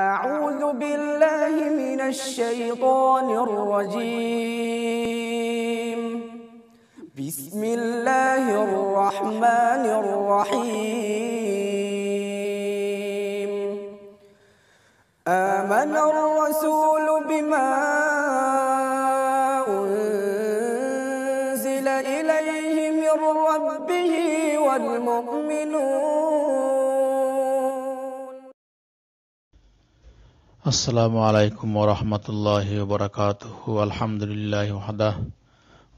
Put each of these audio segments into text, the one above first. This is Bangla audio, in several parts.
أعوذ بالله من الشيطان الرجيم بسم الله الرحمن الرحيم آمن الرسول بما أنزل إليه من ربه والمؤمنون আসসালামু আলাইকুম ওরহমতুল্লাহ বরকাত আলহামদুলিল্লাহ হাদা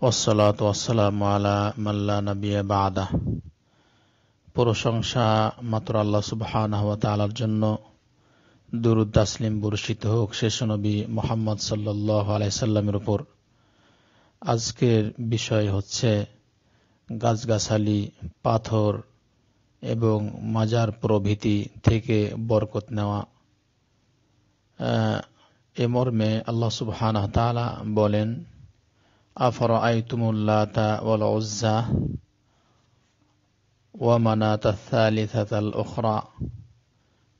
ওসলাত ওসালাম আলা মাল্লা নবী বাদা প্রশংসা মাত্র আল্লাহ সুবহান তালার জন্য দুরুদ তাসলিম বর্ষিত হোক শেষ নবী মোহাম্মদ সাল্লাহ আলাইসাল্লামের উপর আজকের বিষয় হচ্ছে গাছগাছালি পাথর এবং মাজার প্রভৃতি থেকে বরকত নেওয়া এ মর্মে আল্লাহ সুবহান তালা বলেন আফর আইতুমুল্লাতা ওয়াল ওজ্জা ওয়া মানাতাল ওখরা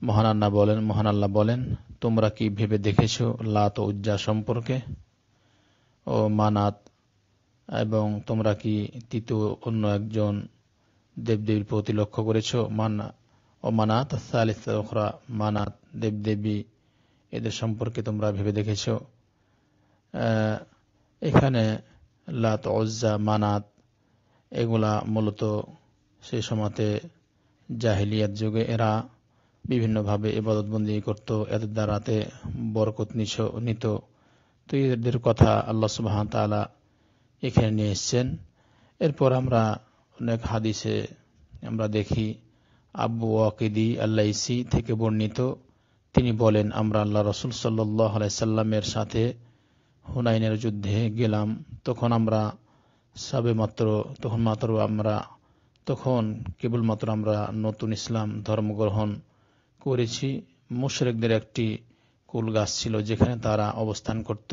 মহানান্না বলেন মহানাল্লাহ বলেন তোমরা কি ভেবে দেখেছ লাত উজ্জা সম্পর্কে ও মানাত এবং তোমরা কি তৃতীয় অন্য একজন দেবদেবীর প্রতি লক্ষ্য করেছ মানা ও মানাত ওখরা মানাত দেবদেবী এদের সম্পর্কে তোমরা ভেবে দেখেছ এখানে লাত অজ্জা মানাত এগুলা মূলত সেই সমাতে জাহিলিয়াত যুগে এরা বিভিন্নভাবে এবাদতবন্দি করত এদের দ্বারাতে বরকত নিস নিত তো এদের কথা আল্লাহ সুবাহ তালা এখানে নিয়ে এসছেন এরপর আমরা অনেক হাদিসে আমরা দেখি আব্বু ওয়াকিদি আল্লাইসি থেকে বর্ণিত তিনি বলেন আমরা আল্লাহ রসুল সাল্লাহ সাল্লামের সাথে হুনাইনের যুদ্ধে গেলাম তখন আমরা সাবে মাত্র তখন মাত্র আমরা তখন কেবলমাত্র আমরা নতুন ইসলাম ধর্মগ্রহণ করেছি মুশরেকদের একটি কুল গাছ ছিল যেখানে তারা অবস্থান করত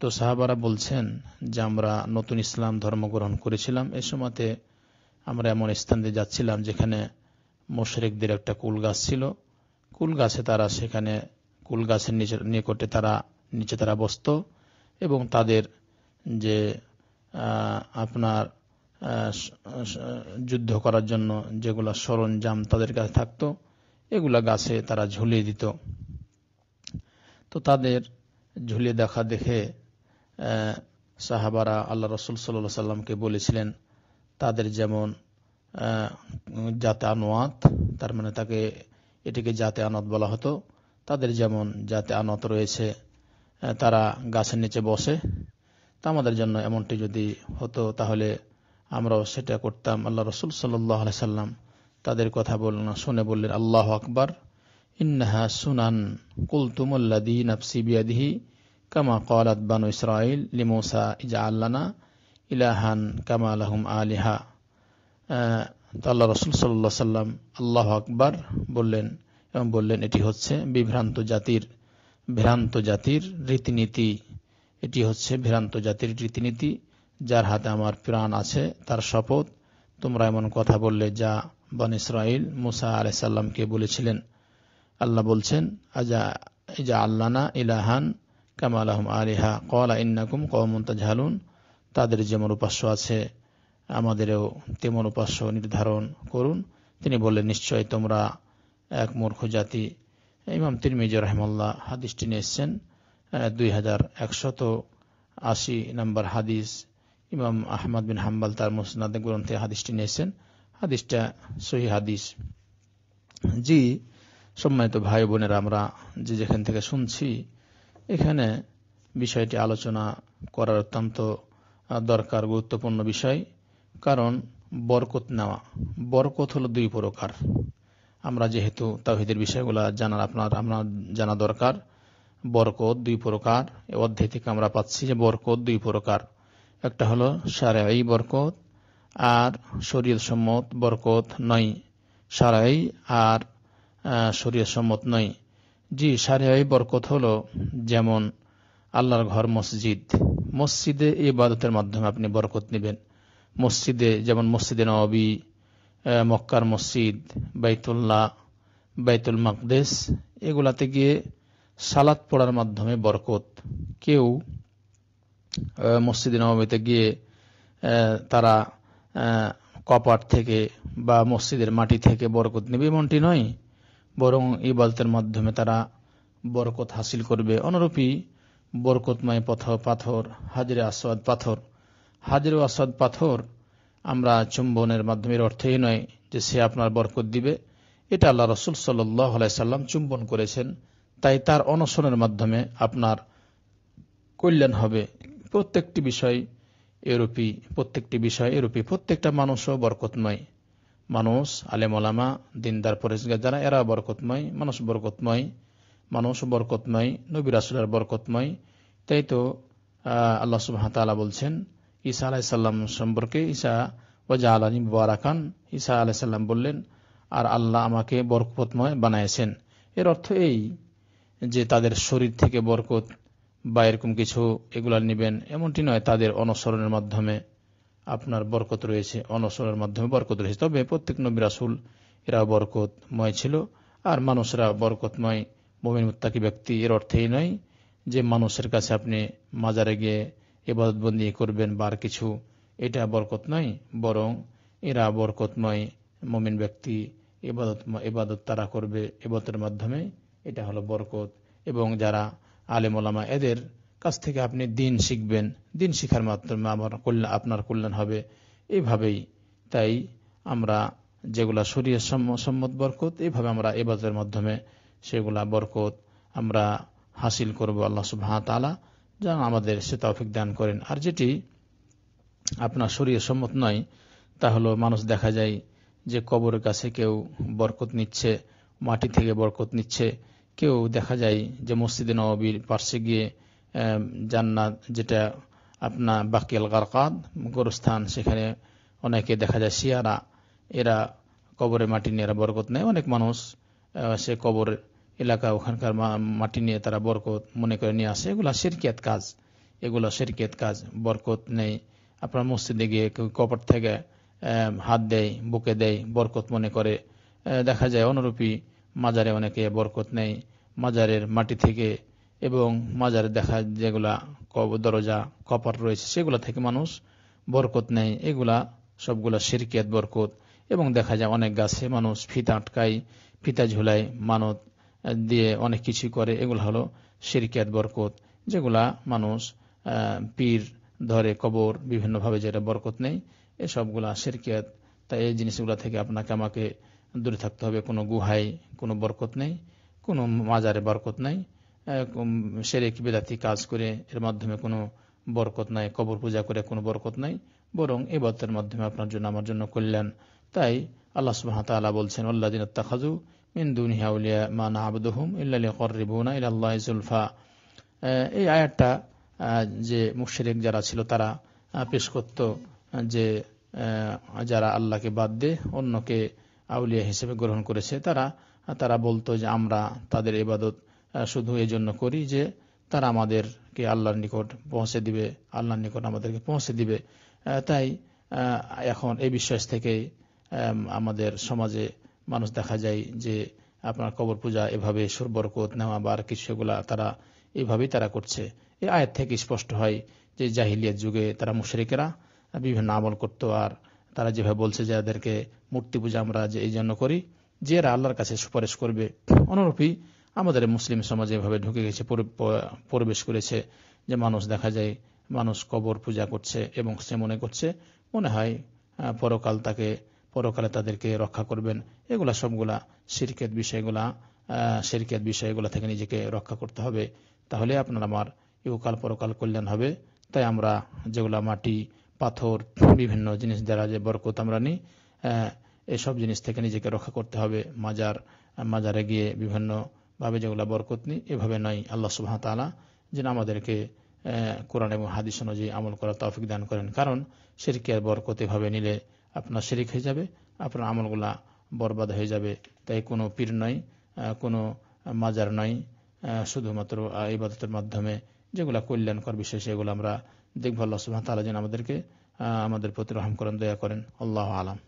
তো সাহাবারা বলছেন যে আমরা নতুন ইসলাম ধর্মগ্রহণ করেছিলাম এ সময়তে আমরা এমন স্থান দিয়ে যাচ্ছিলাম যেখানে মুশরেকদের একটা কুল গাছ ছিল কুল গাছে তারা সেখানে কুল গাছের নিচে নিকটে তারা নিচে তারা বসত এবং তাদের যে আপনার যুদ্ধ করার জন্য যেগুলা সরঞ্জাম তাদের কাছে থাকত এগুলা গাছে তারা ঝুলিয়ে দিত তো তাদের ঝুলিয়ে দেখা দেখে সাহাবারা আল্লাহ রসুল সাল্লা সাল্লামকে বলেছিলেন তাদের যেমন জাতা তার মানে তাকে এটিকে জাতে আনত বলা হতো তাদের যেমন জাতে আনত রয়েছে তারা গাছের নিচে বসে তা আমাদের জন্য এমনটি যদি হতো তাহলে আমরাও সেটা করতাম আল্লাহ রসুল সাল্লাহ সাল্লাম তাদের কথা বল শুনে বললেন আল্লাহ আকবর ইন্নাহা সুনান কুলতুমুল্লাদি নাফসি বিয়াদিহি কামা কলাত বানু ইসরাইল লিমোসা ইজা আল্লানা ইলাহান কামা আলহম আলিহা আল্লাহ রসুল সাল্লাহ সাল্লাম আল্লাহ আকবার বললেন এবং বললেন এটি হচ্ছে বিভ্রান্ত জাতির ভ্রান্ত জাতির রীতিনীতি এটি হচ্ছে ভ্রান্ত জাতির রীতিনীতি যার হাতে আমার প্রাণ আছে তার শপথ তোমরা এমন কথা বললে যা বন ইসরাইল মুসা সাল্লামকে বলেছিলেন আল্লাহ বলছেন আজা ইজা না ইলাহান কামাল আহম আলিহা কলা ইন্নাকুম কৌমন্তা ঝালুন তাদের যেমন উপাস্য আছে আমাদেরও তেমন উপাস্য নির্ধারণ করুন তিনি বললেন নিশ্চয় তোমরা এক মূর্খ জাতি ইমাম তিরমিজ রহমাল্লাহ হাদিসটি নিয়ে এসছেন দুই হাজার একশত আশি নম্বর হাদিস ইমাম আহমদ বিন হাম্বাল তার মুসনাদ গ্রন্থে হাদিসটি নিয়েছেন হাদিসটা সহি হাদিস জি সম্মানিত ভাই বোনেরা আমরা যে যেখান থেকে শুনছি এখানে বিষয়টি আলোচনা করার অত্যন্ত দরকার গুরুত্বপূর্ণ বিষয় কারণ বরকত নেওয়া বরকত হলো দুই প্রকার আমরা যেহেতু তাহিদের বিষয়গুলো জানার আপনার আমরা জানা দরকার বরকত দুই প্রকার এ অধ্যায় থেকে আমরা পাচ্ছি যে বরকত দুই প্রকার একটা হলো সারাই বরকত আর শরীর সম্মত বরকত নয় সারাই আর শরীর সম্মত নয় জি সারাই বরকত হলো যেমন আল্লাহর ঘর মসজিদ মসজিদে ইবাদতের মাধ্যমে আপনি বরকত নেবেন মসজিদে যেমন মসজিদে নবী মক্কার মসজিদ বাইতুল্লাহ বাইতুল মকদেশ এগুলাতে গিয়ে সালাত পড়ার মাধ্যমে বরকত কেউ মসজিদে নবমীতে গিয়ে তারা কপাট থেকে বা মসজিদের মাটি থেকে বরকত নেবে এমনটি নয় বরং ইবালতের মাধ্যমে তারা বরকত হাসিল করবে অনুরূপী বরকতময় পথ পাথর হাজরে আসওয়াদ পাথর হাজির আসাদ পাথর আমরা চুম্বনের মাধ্যমে অর্থেই নয় যে সে আপনার বরকত দিবে এটা আল্লাহ রসুল সাল্লাম চুম্বন করেছেন তাই তার অনশনের মাধ্যমে আপনার কল্যাণ হবে প্রত্যেকটি বিষয় এরূপী প্রত্যেকটি বিষয় এরূপী প্রত্যেকটা মানুষও বরকতময় মানুষ আলেমলামা দিনদার পরেশগা যারা এরা বরকতময় মানুষ বরকতময় মানুষ বরকতময় নবীর রাসুলের বরকতময় তাই তো আল্লাহ সুবাহ বলছেন ঈসা আলাইসাল্লাম সম্পর্কে ঈসা ওয়াজা আলানি বারাকান ঈসা আলাইসাল্লাম বললেন আর আল্লাহ আমাকে বরকতময় বানাইছেন এর অর্থ এই যে তাদের শরীর থেকে বরকত বা এরকম কিছু এগুলা নেবেন এমনটি নয় তাদের অনুসরণের মাধ্যমে আপনার বরকত রয়েছে অনুসরণের মাধ্যমে বরকত রয়েছে তবে প্রত্যেক নবী রাসুল এরা বরকতময় ছিল আর মানুষরা বরকতময় মোমিন মুত্তাকি ব্যক্তি এর অর্থেই নয় যে মানুষের কাছে আপনি মাজারে গিয়ে বন্দী করবেন বার কিছু এটা বরকত নয় বরং এরা বরকতময় মমিন ব্যক্তি এবাদত এবাদত তারা করবে এবাদতের মাধ্যমে এটা হলো বরকত এবং যারা আলে মোলামা এদের কাছ থেকে আপনি দিন শিখবেন দিন শিখার মাধ্যমে আমার কল্যাণ আপনার কল্যাণ হবে এইভাবেই তাই আমরা যেগুলা শরীর সম্মত বরকত এইভাবে আমরা এবাদতের মাধ্যমে সেগুলা বরকত আমরা হাসিল করবো আল্লাহ সুবাহ আলা যেন আমাদের সে তফিক দান করেন আর যেটি আপনার শরীর সম্মত নয় তা হলো মানুষ দেখা যায় যে কবরের কাছে কেউ বরকত নিচ্ছে মাটি থেকে বরকত নিচ্ছে কেউ দেখা যায় যে মসজিদে নবাবির পার্শ্বে গিয়ে জান্নাত যেটা আপনার বাকিয়াল গারকাদ গোরস্থান সেখানে অনেকে দেখা যায় শিয়ারা এরা কবরে মাটি নিয়ে এরা বরকত নেয় অনেক মানুষ সে কবর এলাকা ওখানকার মাটি নিয়ে তারা বরকত মনে করে নিয়ে আসে এগুলো শিরকিয়াত কাজ এগুলো শিরকিয়াত কাজ বরকত নেই আপনার মসজিদে গিয়ে কপট থেকে হাত দেয় বুকে দেয় বরকত মনে করে দেখা যায় অনুরূপী মাজারে অনেকে বরকত নেই মাজারের মাটি থেকে এবং মাজারে দেখা যেগুলা দরজা কপাট রয়েছে সেগুলা থেকে মানুষ বরকত নেই এগুলা সবগুলা শিরকিয়াত বরকত এবং দেখা যায় অনেক গাছে মানুষ ফিতা আটকায় ফিতা ঝুলায় মানত দিয়ে অনেক কিছু করে এগুলো হলো শিরকিয়াত বরকত যেগুলা মানুষ পীর ধরে কবর বিভিন্নভাবে যেটা বরকত নেই এসবগুলা শিরকিয়াত তাই এই জিনিসগুলা থেকে আপনাকে আমাকে দূরে থাকতে হবে কোনো গুহায় কোনো বরকত নেই কোনো মাজারে বরকত সেরে সেরেক বেদাতি কাজ করে এর মাধ্যমে কোনো বরকত নাই কবর পূজা করে কোনো বরকত নাই বরং এ বর্তের মাধ্যমে আপনার জন্য আমার জন্য কল্যাণ তাই আল্লাহ সুবাহ আলা বলছেন আল্লাহ দিন তাখাজু মিন দুনি হাউলিয়া মা না আবদুহুম ইল্লা করিবুনা ইল্লাহ জুলফা এই আয়াতটা যে মুশরিক যারা ছিল তারা পেশ করত যে যারা আল্লাহকে বাদ দিয়ে অন্যকে আউলিয়া হিসেবে গ্রহণ করেছে তারা তারা বলতো যে আমরা তাদের ইবাদত শুধু এই জন্য করি যে তারা আমাদেরকে আল্লাহর নিকট পৌঁছে দিবে আল্লাহর নিকট আমাদেরকে পৌঁছে দিবে তাই এখন এই বিশ্বাস থেকেই আমাদের সমাজে মানুষ দেখা যায় যে আপনার কবর পূজা এভাবে সুরবরকত নেওয়া বা আর কিছু সেগুলা তারা এভাবেই তারা করছে এই আয়ের থেকে স্পষ্ট হয় যে জাহিলিয়ার যুগে তারা মুশরিকেরা বিভিন্ন আমল করত আর তারা যেভাবে বলছে যে এদেরকে মূর্তি পূজা আমরা যে এই জন্য করি যে এরা আল্লাহর কাছে সুপারিশ করবে অনুরূপী আমাদের মুসলিম সমাজে এভাবে ঢুকে গেছে প্রবেশ করেছে যে মানুষ দেখা যায় মানুষ কবর পূজা করছে এবং সে মনে করছে মনে হয় পরকাল তাকে পরকালে তাদেরকে রক্ষা করবেন এগুলা সবগুলা শিরকের বিষয়গুলা শিরকের বিষয়গুলা থেকে নিজেকে রক্ষা করতে হবে তাহলে আপনার আমার ইউকাল পরকাল কল্যাণ হবে তাই আমরা যেগুলা মাটি পাথর বিভিন্ন জিনিস দ্বারা যে বরকত আমরা নিই এসব জিনিস থেকে নিজেকে রক্ষা করতে হবে মাজার মাজারে গিয়ে বিভিন্নভাবে যেগুলা বরকত নিই এভাবে নয় আল্লাহ সুবাহ তালা যেন আমাদেরকে কোরআন এবং হাদিস অনুযায়ী আমল করা তৌফিক দান করেন কারণ সিরকিয়ার বরকত এভাবে নিলে আপনার শেরিক হয়ে যাবে আপনার আমলগুলা বরবাদ হয়ে যাবে তাই কোনো পীর নয় কোনো মাজার নয় শুধুমাত্র ইবাদতের মাধ্যমে যেগুলো কল্যাণকর বিষয় সেগুলো আমরা দেখবো আল্লাহ সুহামতাল যেন আমাদেরকে আমাদের প্রতি রহম করেন দয়া করেন আল্লাহ আলাম